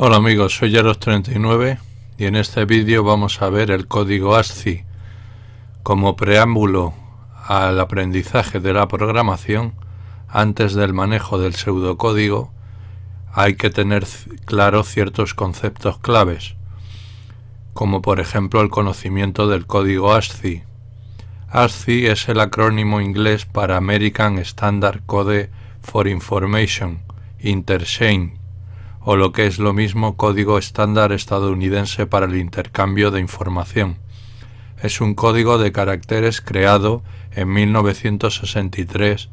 Hola amigos, soy yaros 39 y en este vídeo vamos a ver el código ASCII como preámbulo al aprendizaje de la programación antes del manejo del pseudocódigo hay que tener claro ciertos conceptos claves como por ejemplo el conocimiento del código ASCII ASCII es el acrónimo inglés para American Standard Code for Information Interchange o lo que es lo mismo Código Estándar Estadounidense para el Intercambio de Información. Es un código de caracteres creado en 1963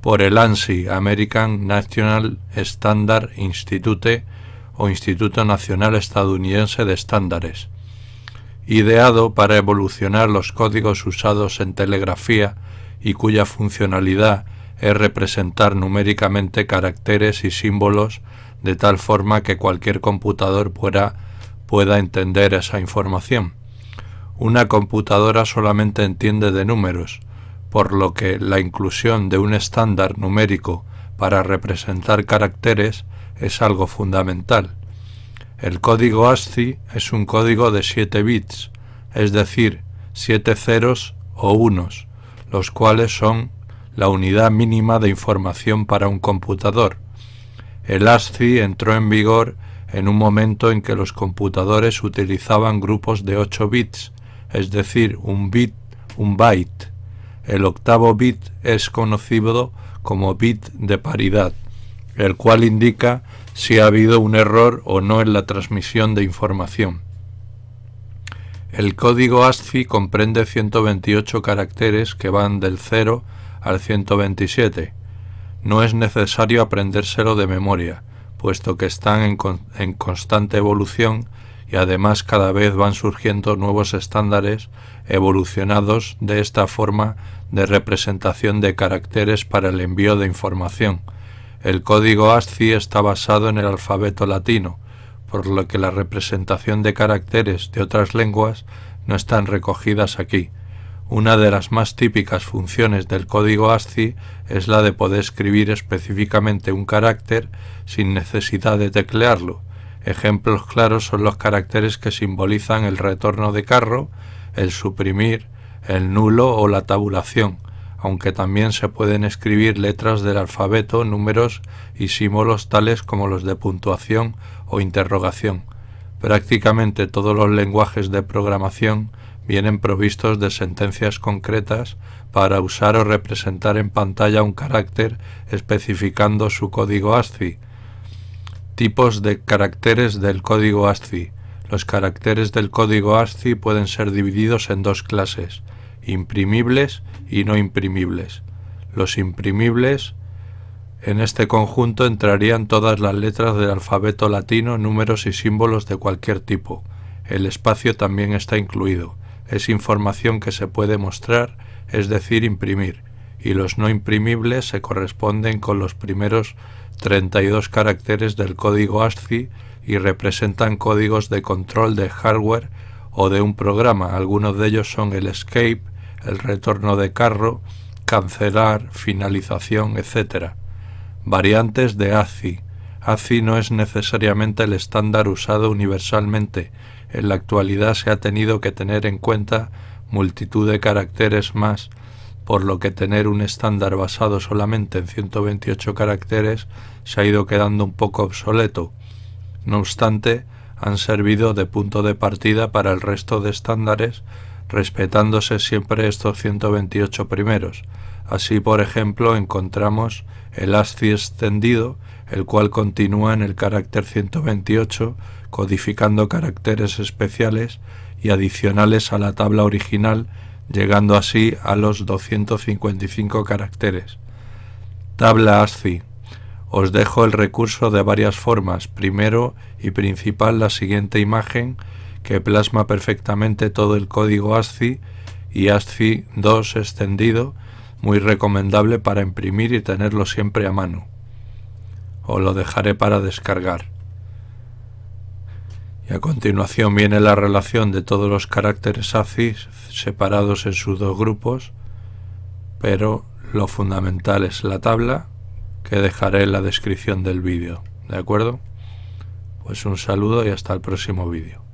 por el ANSI, American National Standard Institute o Instituto Nacional Estadounidense de Estándares, ideado para evolucionar los códigos usados en telegrafía y cuya funcionalidad es representar numéricamente caracteres y símbolos de tal forma que cualquier computador pueda, pueda entender esa información. Una computadora solamente entiende de números, por lo que la inclusión de un estándar numérico para representar caracteres es algo fundamental. El código ASCII es un código de 7 bits, es decir, 7 ceros o unos, los cuales son la unidad mínima de información para un computador. El ASCII entró en vigor en un momento en que los computadores utilizaban grupos de 8 bits, es decir, un bit, un byte. El octavo bit es conocido como bit de paridad, el cual indica si ha habido un error o no en la transmisión de información. El código ASCII comprende 128 caracteres que van del 0 al 127 no es necesario aprendérselo de memoria, puesto que están en, constante evolución y además cada vez van surgiendo nuevos estándares evolucionados de esta forma de representación de caracteres para el envío de información. El código ASCII está basado en el alfabeto latino, por lo que la representación de caracteres de otras lenguas no están recogidas aquí, una de las más típicas funciones del código ASCII es la de poder escribir específicamente un carácter sin necesidad de teclearlo. Ejemplos claros son los caracteres que simbolizan el retorno de carro, el suprimir, el nulo o la tabulación, aunque también se pueden escribir letras del alfabeto, números y símbolos tales como los de puntuación o interrogación. Prácticamente todos los lenguajes de programación vienen provistos de sentencias concretas para usar o representar en pantalla un carácter especificando su código ASCII. Tipos de caracteres del código ASCII. Los caracteres del código ASCII pueden ser divididos en dos clases, imprimibles y no imprimibles. Los imprimibles en este conjunto entrarían todas las letras del alfabeto latino, números y símbolos de cualquier tipo. El espacio también está incluido es información que se puede mostrar, es decir, imprimir, y los no imprimibles se corresponden con los primeros 32 caracteres del código ASCII y representan códigos de control de hardware o de un programa. Algunos de ellos son el escape, el retorno de carro, cancelar, finalización, etc. Variantes de ASCII. ASCII no es necesariamente el estándar usado universalmente, en la actualidad se ha tenido que tener en cuenta multitud de caracteres más, por lo que tener un estándar basado solamente en 128 caracteres se ha ido quedando un poco obsoleto. No obstante, han servido de punto de partida para el resto de estándares, respetándose siempre estos 128 primeros. Así, por ejemplo, encontramos el ASCII extendido, el cual continúa en el carácter 128, codificando caracteres especiales y adicionales a la tabla original, llegando así a los 255 caracteres. Tabla ASCII. Os dejo el recurso de varias formas. Primero y principal la siguiente imagen que plasma perfectamente todo el código ASCII y ASCII 2 extendido, muy recomendable para imprimir y tenerlo siempre a mano. Os lo dejaré para descargar. Y a continuación viene la relación de todos los caracteres ACI separados en sus dos grupos, pero lo fundamental es la tabla que dejaré en la descripción del vídeo. ¿De acuerdo? Pues un saludo y hasta el próximo vídeo.